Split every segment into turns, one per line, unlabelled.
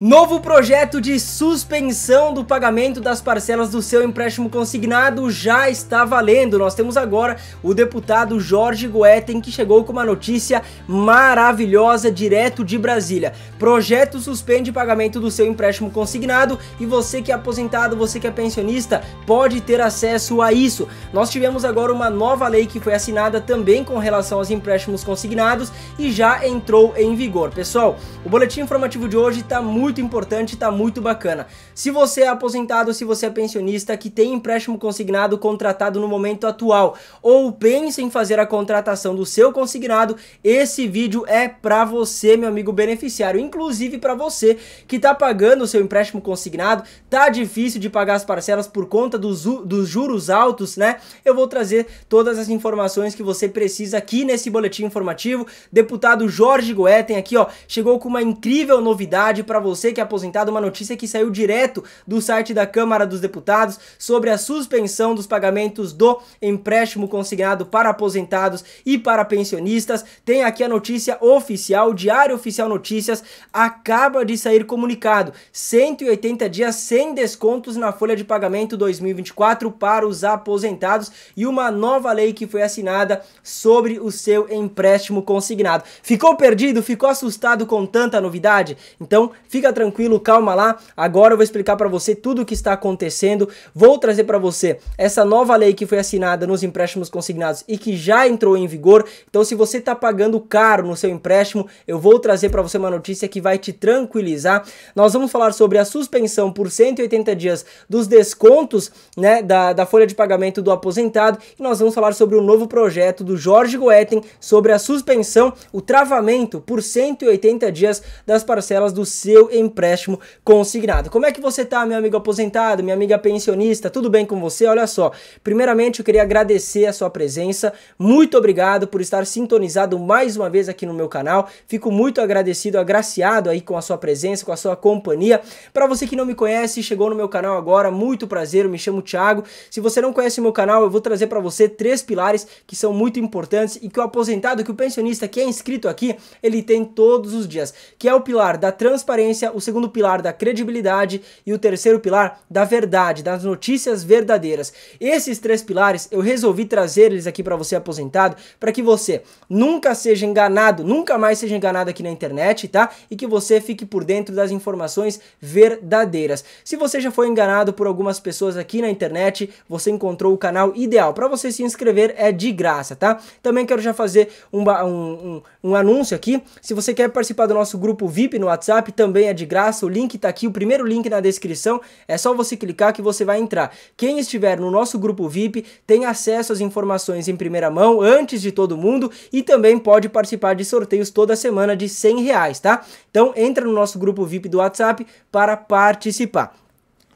Novo projeto de suspensão do pagamento das parcelas do seu empréstimo consignado já está valendo. Nós temos agora o deputado Jorge Goetten que chegou com uma notícia maravilhosa direto de Brasília. Projeto suspende pagamento do seu empréstimo consignado e você que é aposentado, você que é pensionista, pode ter acesso a isso. Nós tivemos agora uma nova lei que foi assinada também com relação aos empréstimos consignados e já entrou em vigor. Pessoal, o boletim informativo de hoje está muito muito importante, tá muito bacana. Se você é aposentado, se você é pensionista que tem empréstimo consignado contratado no momento atual ou pensa em fazer a contratação do seu consignado, esse vídeo é para você, meu amigo beneficiário, inclusive para você que tá pagando o seu empréstimo consignado, tá difícil de pagar as parcelas por conta dos, dos juros altos, né? Eu vou trazer todas as informações que você precisa aqui nesse boletim informativo. Deputado Jorge Goetten aqui, ó, chegou com uma incrível novidade para você você que é aposentado, uma notícia que saiu direto do site da Câmara dos Deputados sobre a suspensão dos pagamentos do empréstimo consignado para aposentados e para pensionistas. Tem aqui a notícia oficial, o Diário Oficial Notícias acaba de sair comunicado: 180 dias sem descontos na folha de pagamento 2024 para os aposentados e uma nova lei que foi assinada sobre o seu empréstimo consignado. Ficou perdido? Ficou assustado com tanta novidade? Então, fica fica tranquilo, calma lá. Agora eu vou explicar para você tudo o que está acontecendo. Vou trazer para você essa nova lei que foi assinada nos empréstimos consignados e que já entrou em vigor. Então, se você está pagando caro no seu empréstimo, eu vou trazer para você uma notícia que vai te tranquilizar. Nós vamos falar sobre a suspensão por 180 dias dos descontos né, da, da folha de pagamento do aposentado e nós vamos falar sobre o novo projeto do Jorge Goetten sobre a suspensão, o travamento por 180 dias das parcelas do seu empréstimo consignado. Como é que você tá, meu amigo aposentado, minha amiga pensionista? Tudo bem com você? Olha só. Primeiramente, eu queria agradecer a sua presença. Muito obrigado por estar sintonizado mais uma vez aqui no meu canal. Fico muito agradecido, agraciado aí com a sua presença, com a sua companhia. Para você que não me conhece, chegou no meu canal agora, muito prazer, eu me chamo Thiago. Se você não conhece o meu canal, eu vou trazer para você três pilares que são muito importantes e que o aposentado, que o pensionista que é inscrito aqui, ele tem todos os dias, que é o pilar da transparência o segundo pilar da credibilidade e o terceiro pilar da verdade, das notícias verdadeiras. Esses três pilares eu resolvi trazer eles aqui para você aposentado, para que você nunca seja enganado, nunca mais seja enganado aqui na internet, tá? E que você fique por dentro das informações verdadeiras. Se você já foi enganado por algumas pessoas aqui na internet, você encontrou o canal ideal. Para você se inscrever é de graça, tá? Também quero já fazer um, um, um, um anúncio aqui. Se você quer participar do nosso grupo VIP no WhatsApp, também é de graça, o link tá aqui, o primeiro link na descrição, é só você clicar que você vai entrar. Quem estiver no nosso grupo VIP tem acesso às informações em primeira mão, antes de todo mundo, e também pode participar de sorteios toda semana de 100 reais, tá? Então entra no nosso grupo VIP do WhatsApp para participar.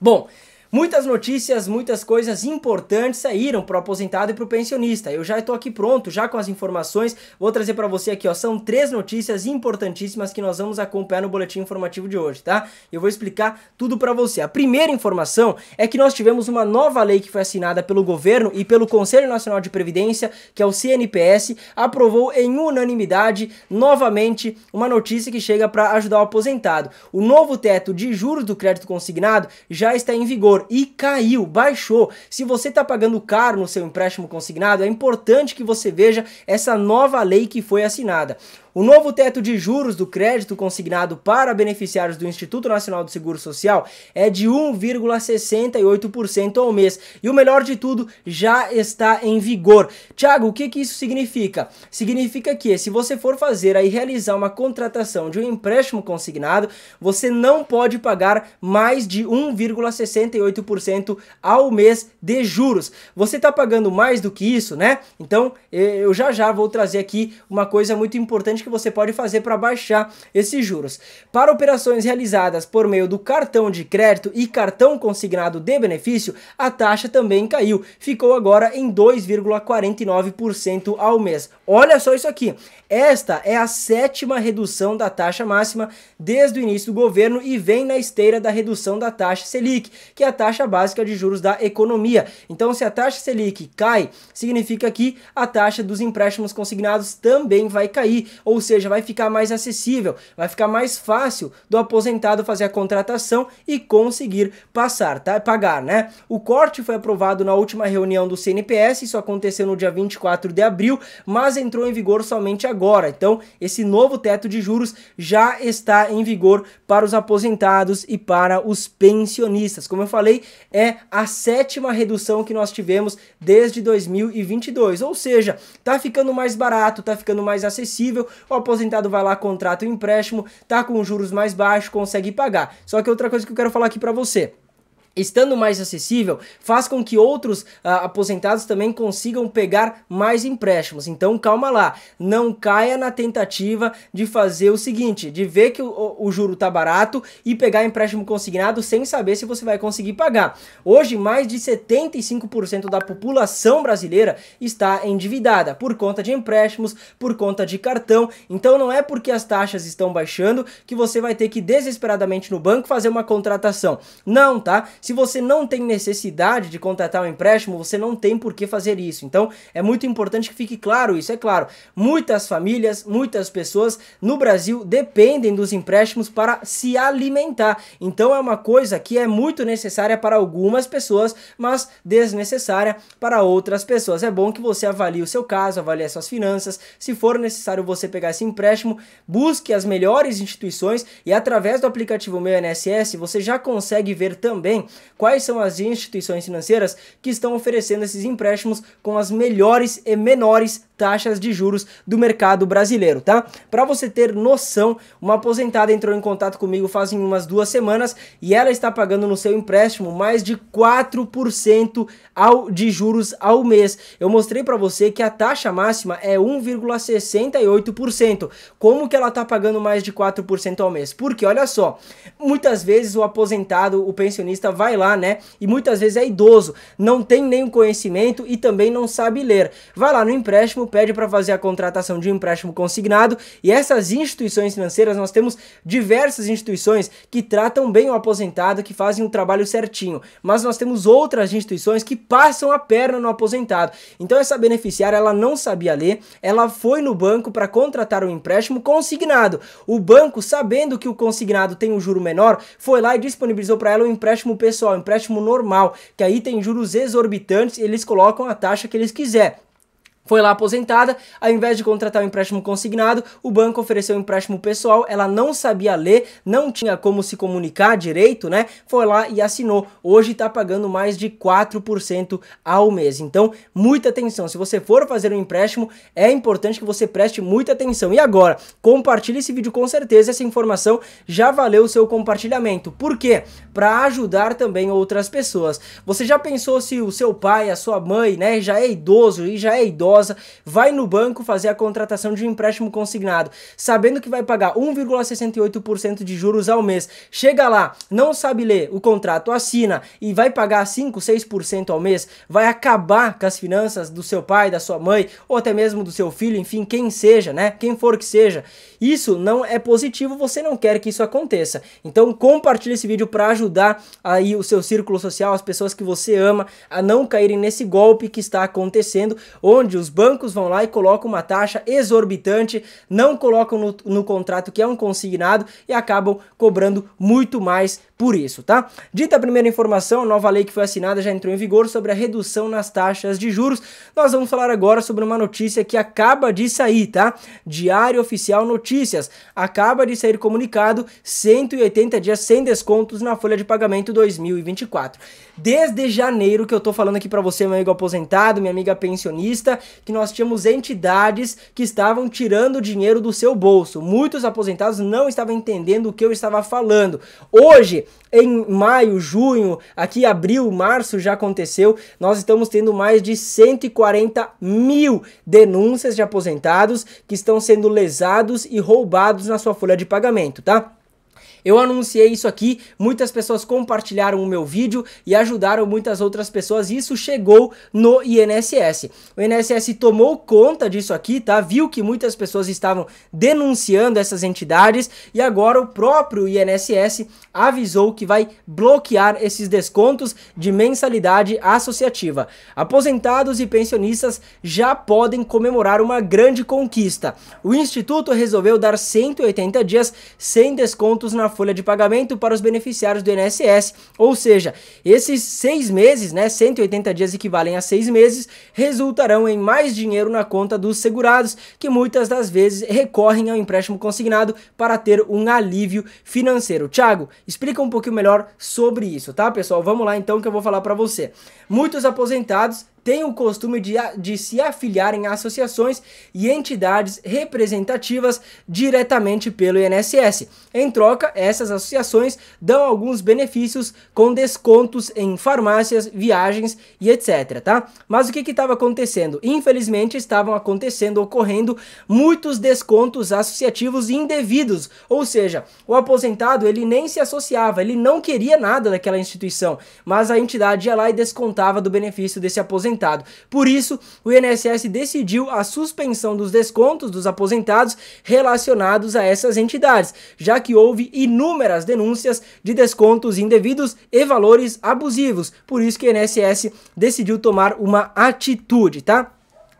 Bom, Muitas notícias, muitas coisas importantes saíram para o aposentado e para o pensionista. Eu já estou aqui pronto, já com as informações. Vou trazer para você aqui, ó, são três notícias importantíssimas que nós vamos acompanhar no boletim informativo de hoje, tá? Eu vou explicar tudo para você. A primeira informação é que nós tivemos uma nova lei que foi assinada pelo governo e pelo Conselho Nacional de Previdência, que é o CNPS, aprovou em unanimidade novamente uma notícia que chega para ajudar o aposentado. O novo teto de juros do crédito consignado já está em vigor valor e caiu, baixou. Se você está pagando caro no seu empréstimo consignado, é importante que você veja essa nova lei que foi assinada. O novo teto de juros do crédito consignado para beneficiários do Instituto Nacional do Seguro Social é de 1,68% ao mês. E o melhor de tudo, já está em vigor. Tiago, o que, que isso significa? Significa que se você for fazer aí realizar uma contratação de um empréstimo consignado, você não pode pagar mais de 1,68% ao mês de juros. Você está pagando mais do que isso, né? Então eh, eu já já vou trazer aqui uma coisa muito importante que você pode fazer para baixar esses juros. Para operações realizadas por meio do cartão de crédito e cartão consignado de benefício, a taxa também caiu, ficou agora em 2,49% ao mês. Olha só isso aqui. Esta é a sétima redução da taxa máxima desde o início do governo e vem na esteira da redução da taxa Selic, que é a taxa básica de juros da economia. Então, se a taxa Selic cai, significa que a taxa dos empréstimos consignados também vai cair, ou seja, vai ficar mais acessível, vai ficar mais fácil do aposentado fazer a contratação e conseguir passar, tá? pagar, né? O corte foi aprovado na última reunião do CNPS, isso aconteceu no dia 24 de abril, mas entrou em vigor somente agora agora. Então, esse novo teto de juros já está em vigor para os aposentados e para os pensionistas. Como eu falei, é a sétima redução que nós tivemos desde 2022. Ou seja, tá ficando mais barato, tá ficando mais acessível. O aposentado vai lá, contrata o um empréstimo, tá com juros mais baixos, consegue pagar. Só que outra coisa que eu quero falar aqui para você estando mais acessível, faz com que outros ah, aposentados também consigam pegar mais empréstimos. Então calma lá, não caia na tentativa de fazer o seguinte, de ver que o, o juro tá barato e pegar empréstimo consignado sem saber se você vai conseguir pagar. Hoje, mais de 75% da população brasileira está endividada por conta de empréstimos, por conta de cartão. Então não é porque as taxas estão baixando que você vai ter que desesperadamente no banco fazer uma contratação. Não, tá? Se se você não tem necessidade de contratar um empréstimo, você não tem por que fazer isso. Então, é muito importante que fique claro isso. É claro, muitas famílias, muitas pessoas no Brasil dependem dos empréstimos para se alimentar. Então, é uma coisa que é muito necessária para algumas pessoas, mas desnecessária para outras pessoas. É bom que você avalie o seu caso, avalie suas finanças. Se for necessário você pegar esse empréstimo, busque as melhores instituições e através do aplicativo Meu INSS você já consegue ver também quais são as instituições financeiras que estão oferecendo esses empréstimos com as melhores e menores taxas de juros do mercado brasileiro, tá? Para você ter noção, uma aposentada entrou em contato comigo fazem umas duas semanas e ela está pagando no seu empréstimo mais de 4% ao, de juros ao mês. Eu mostrei para você que a taxa máxima é 1,68%. Como que ela está pagando mais de 4% ao mês? Porque olha só, muitas vezes o aposentado, o pensionista vai lá, né? E muitas vezes é idoso, não tem nenhum conhecimento e também não sabe ler. Vai lá no empréstimo pede para fazer a contratação de um empréstimo consignado e essas instituições financeiras, nós temos diversas instituições que tratam bem o aposentado, que fazem o um trabalho certinho, mas nós temos outras instituições que passam a perna no aposentado. Então essa beneficiária, ela não sabia ler, ela foi no banco para contratar um empréstimo consignado. O banco, sabendo que o consignado tem um juro menor, foi lá e disponibilizou para ela um empréstimo pessoal, um empréstimo normal, que aí tem juros exorbitantes, eles colocam a taxa que eles quiser foi lá aposentada, ao invés de contratar um empréstimo consignado, o banco ofereceu um empréstimo pessoal, ela não sabia ler, não tinha como se comunicar direito, né? Foi lá e assinou. Hoje tá pagando mais de 4% ao mês. Então, muita atenção. Se você for fazer um empréstimo, é importante que você preste muita atenção. E agora, compartilhe esse vídeo com certeza, essa informação já valeu o seu compartilhamento. Por quê? Para ajudar também outras pessoas. Você já pensou se o seu pai, a sua mãe, né, já é idoso e já é idosa Barbosa vai no banco fazer a contratação de um empréstimo consignado, sabendo que vai pagar 1,68% de juros ao mês. Chega lá, não sabe ler o contrato, assina e vai pagar 5, 6% ao mês, vai acabar com as finanças do seu pai, da sua mãe ou até mesmo do seu filho, enfim, quem seja, né? Quem for que seja. Isso não é positivo, você não quer que isso aconteça. Então compartilhe esse vídeo para ajudar aí o seu círculo social, as pessoas que você ama a não caírem nesse golpe que está acontecendo, onde os bancos vão lá e colocam uma taxa exorbitante, não colocam no, no contrato que é um consignado e acabam cobrando muito mais por isso, tá? Dita a primeira informação, a nova lei que foi assinada já entrou em vigor sobre a redução nas taxas de juros. Nós vamos falar agora sobre uma notícia que acaba de sair, tá? Diário Oficial Notícias. Acaba de sair comunicado 180 dias sem descontos na folha de pagamento 2024. Desde janeiro que eu tô falando aqui para você, meu amigo aposentado, minha amiga pensionista, que nós tínhamos entidades que estavam tirando dinheiro do seu bolso. Muitos aposentados não estavam entendendo o que eu estava falando. Hoje, em maio, junho, aqui abril, março já aconteceu, nós estamos tendo mais de 140 mil denúncias de aposentados que estão sendo lesados e roubados na sua folha de pagamento, tá? Eu anunciei isso aqui, muitas pessoas compartilharam o meu vídeo e ajudaram muitas outras pessoas. isso chegou no INSS. O INSS tomou conta disso aqui, tá? Viu que muitas pessoas estavam denunciando essas entidades e agora o próprio INSS avisou que vai bloquear esses descontos de mensalidade associativa. Aposentados e pensionistas já podem comemorar uma grande conquista. O instituto resolveu dar 180 dias sem descontos na folha de pagamento para os beneficiários do INSS. Ou seja, esses seis meses, né, 180 dias equivalem a seis meses, resultarão em mais dinheiro na conta dos segurados, que muitas das vezes recorrem ao empréstimo consignado para ter um alívio financeiro. Tiago, explica um pouquinho melhor sobre isso, tá, pessoal? Vamos lá então que eu vou falar para você. Muitos aposentados têm o costume de, de se afiliar em associações e entidades representativas diretamente pelo INSS. Em troca, essas associações dão alguns benefícios com descontos em farmácias, viagens e etc, tá? Mas o que estava acontecendo? Infelizmente, estavam acontecendo, ocorrendo muitos descontos associativos indevidos, ou seja, o aposentado ele nem se associava, ele não queria nada daquela instituição, mas a entidade ia lá e descontava do benefício desse aposentado aposentado. Por isso, o INSS decidiu a suspensão dos descontos dos aposentados relacionados a essas entidades, já que houve inúmeras denúncias de descontos indevidos e valores abusivos. Por isso que o INSS decidiu tomar uma atitude, tá?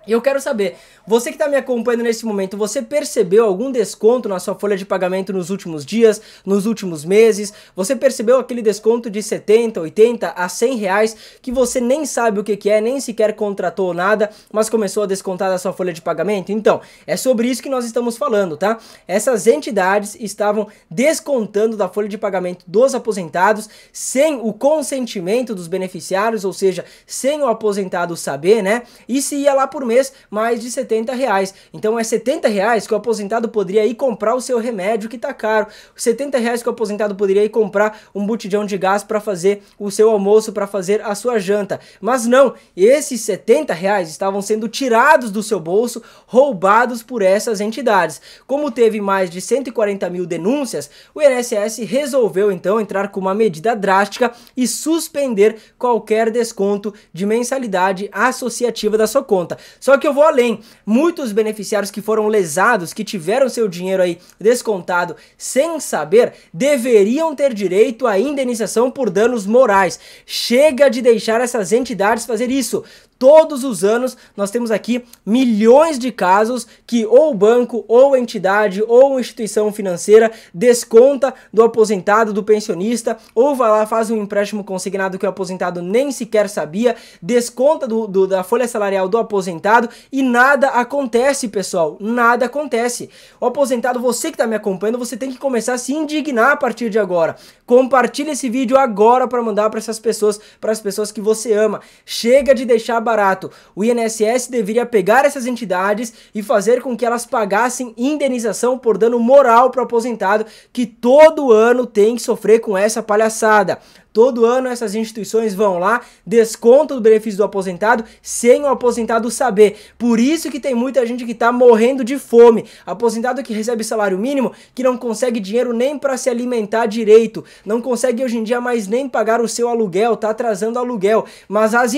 E eu quero saber, você que está me acompanhando nesse momento, você percebeu algum desconto na sua folha de pagamento nos últimos dias, nos últimos meses? Você percebeu aquele desconto de 70, 80 a 100 reais que você nem sabe o que, que é, nem sequer contratou nada, mas começou a descontar da sua folha de pagamento? Então, é sobre isso que nós estamos falando, tá? Essas entidades estavam descontando da folha de pagamento dos aposentados sem o consentimento dos beneficiários, ou seja, sem o aposentado saber, né? E se ia lá por mês mais de 70 reais. Então é 70 reais que o aposentado poderia ir comprar o seu remédio que tá caro. 70 reais que o aposentado poderia ir comprar um botijão de gás para fazer o seu almoço, para fazer a sua janta. Mas não, esses 70 reais estavam sendo tirados do seu bolso, roubados por essas entidades. Como teve mais de 140 mil denúncias, o INSS resolveu então entrar com uma medida drástica e suspender qualquer desconto de mensalidade associativa da sua conta. Só que eu vou além. Muitos beneficiários que foram lesados, que tiveram seu dinheiro aí descontado sem saber, deveriam ter direito à indenização por danos morais. Chega de deixar essas entidades fazer isso todos os anos nós temos aqui milhões de casos que ou banco, ou entidade, ou instituição financeira desconta do aposentado, do pensionista, ou vai lá, faz um empréstimo consignado que o aposentado nem sequer sabia, desconta do, do, da folha salarial do aposentado e nada acontece, pessoal. Nada acontece. O aposentado, você que está me acompanhando, você tem que começar a se indignar a partir de agora. Compartilhe esse vídeo agora para mandar para essas pessoas, para as pessoas que você ama. Chega de deixar barato. O INSS deveria pegar essas entidades e fazer com que elas pagassem indenização por dano moral para o aposentado que todo ano tem que sofrer com essa palhaçada. Todo ano essas instituições vão lá, descontam o benefício do aposentado sem o aposentado saber. Por isso que tem muita gente que está morrendo de fome. Aposentado que recebe salário mínimo, que não consegue dinheiro nem para se alimentar direito, não consegue hoje em dia mais nem pagar o seu aluguel, tá atrasando aluguel. Mas as,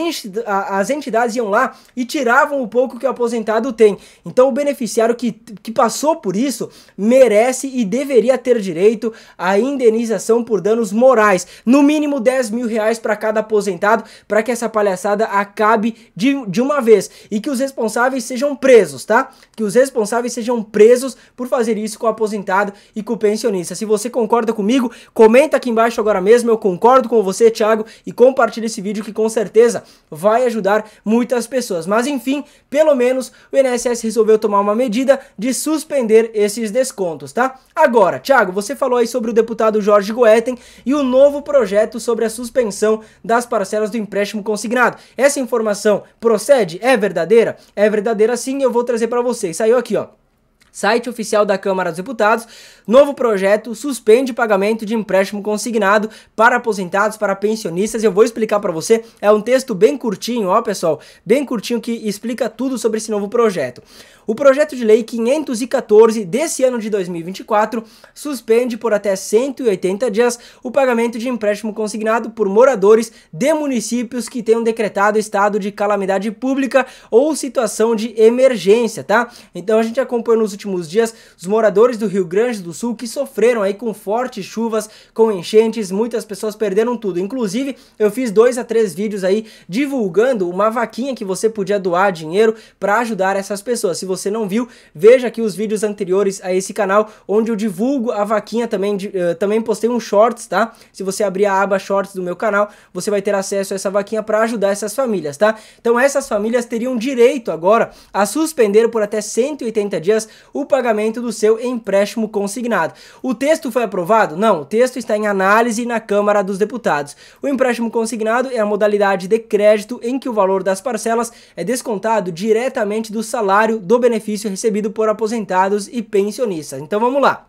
as entidades iam lá e tiravam o pouco que o aposentado tem. Então o beneficiário que, que passou por isso merece e deveria ter direito à indenização por danos morais. No mínimo mínimo 10 mil reais para cada aposentado para que essa palhaçada acabe de, de uma vez e que os responsáveis sejam presos, tá? Que os responsáveis sejam presos por fazer isso com o aposentado e com o pensionista. Se você concorda comigo, comenta aqui embaixo agora mesmo, eu concordo com você, Thiago, e compartilha esse vídeo que com certeza vai ajudar muitas pessoas. Mas enfim, pelo menos o INSS resolveu tomar uma medida de suspender esses descontos, tá? Agora, Thiago, você falou aí sobre o deputado Jorge Goetten e o novo projeto sobre a suspensão das parcelas do empréstimo consignado. Essa informação procede? É verdadeira? É verdadeira sim, eu vou trazer para vocês. Saiu aqui, ó site oficial da Câmara dos Deputados, Novo projeto suspende pagamento de empréstimo consignado para aposentados, para pensionistas. Eu vou explicar para você. É um texto bem curtinho, ó, pessoal, bem curtinho que explica tudo sobre esse novo projeto. O projeto de lei 514 desse ano de 2024 suspende por até 180 dias o pagamento de empréstimo consignado por moradores de municípios que tenham decretado estado de calamidade pública ou situação de emergência, tá? Então a gente acompanhou nos últimos dias os moradores do Rio Grande do do Sul que sofreram aí com fortes chuvas, com enchentes, muitas pessoas perderam tudo. Inclusive, eu fiz dois a três vídeos aí divulgando uma vaquinha que você podia doar dinheiro para ajudar essas pessoas. Se você não viu, veja aqui os vídeos anteriores a esse canal, onde eu divulgo a vaquinha também, uh, também postei um shorts, tá? Se você abrir a aba shorts do meu canal, você vai ter acesso a essa vaquinha para ajudar essas famílias, tá? Então essas famílias teriam direito agora a suspender por até 180 dias o pagamento do seu empréstimo conseguido consignado. O texto foi aprovado? Não, o texto está em análise na Câmara dos Deputados. O empréstimo consignado é a modalidade de crédito em que o valor das parcelas é descontado diretamente do salário do benefício recebido por aposentados e pensionistas. Então vamos lá.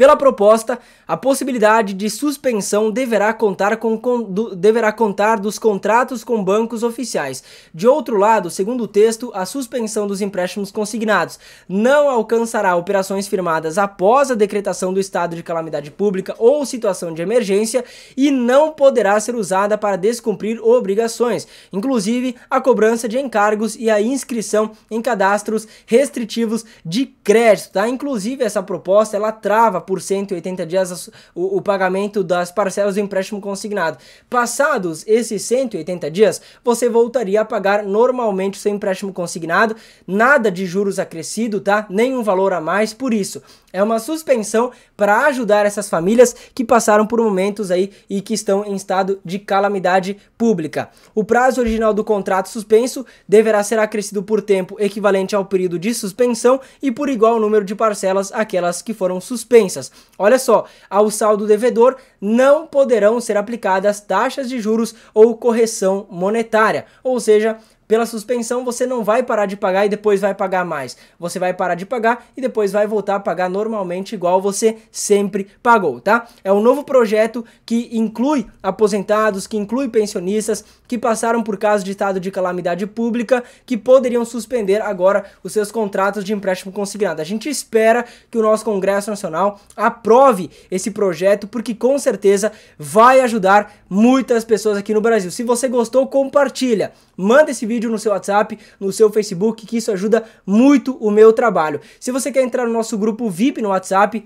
Pela proposta, a possibilidade de suspensão deverá contar, com, com do, deverá contar dos contratos com bancos oficiais. De outro lado, segundo o texto, a suspensão dos empréstimos consignados não alcançará operações firmadas após a decretação do estado de calamidade pública ou situação de emergência e não poderá ser usada para descumprir obrigações, inclusive a cobrança de encargos e a inscrição em cadastros restritivos de crédito. Tá? Inclusive, essa proposta ela trava por 180 dias o, o pagamento das parcelas do empréstimo consignado. Passados esses 180 dias, você voltaria a pagar normalmente o seu empréstimo consignado, nada de juros acrescido, tá? Nenhum valor a mais, por isso. É uma suspensão para ajudar essas famílias que passaram por momentos aí e que estão em estado de calamidade pública. O prazo original do contrato suspenso deverá ser acrescido por tempo equivalente ao período de suspensão e por igual número de parcelas aquelas que foram suspensas diferenças. Olha só, ao saldo devedor não poderão ser aplicadas taxas de juros ou correção monetária, ou seja, pela suspensão você não vai parar de pagar e depois vai pagar mais. Você vai parar de pagar e depois vai voltar a pagar normalmente igual você sempre pagou, tá? É um novo projeto que inclui aposentados, que inclui pensionistas, que passaram por caso de estado de calamidade pública que poderiam suspender agora os seus contratos de empréstimo consignado. A gente espera que o nosso Congresso Nacional aprove esse projeto porque com certeza vai ajudar muitas pessoas aqui no Brasil. Se você gostou, compartilha. Manda esse vídeo no seu WhatsApp, no seu Facebook, que isso ajuda muito o meu trabalho. Se você quer entrar no nosso grupo VIP no WhatsApp,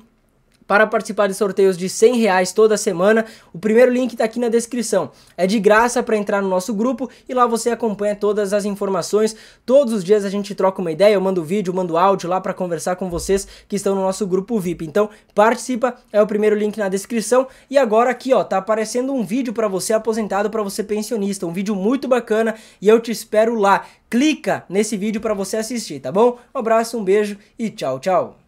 para participar de sorteios de 100 reais toda semana. O primeiro link está aqui na descrição. É de graça para entrar no nosso grupo e lá você acompanha todas as informações. Todos os dias a gente troca uma ideia, eu mando vídeo, mando áudio lá para conversar com vocês que estão no nosso grupo VIP. Então participa, é o primeiro link na descrição. E agora aqui ó, tá aparecendo um vídeo para você aposentado, para você pensionista, um vídeo muito bacana e eu te espero lá. Clica nesse vídeo para você assistir, tá bom? Um abraço, um beijo e tchau, tchau.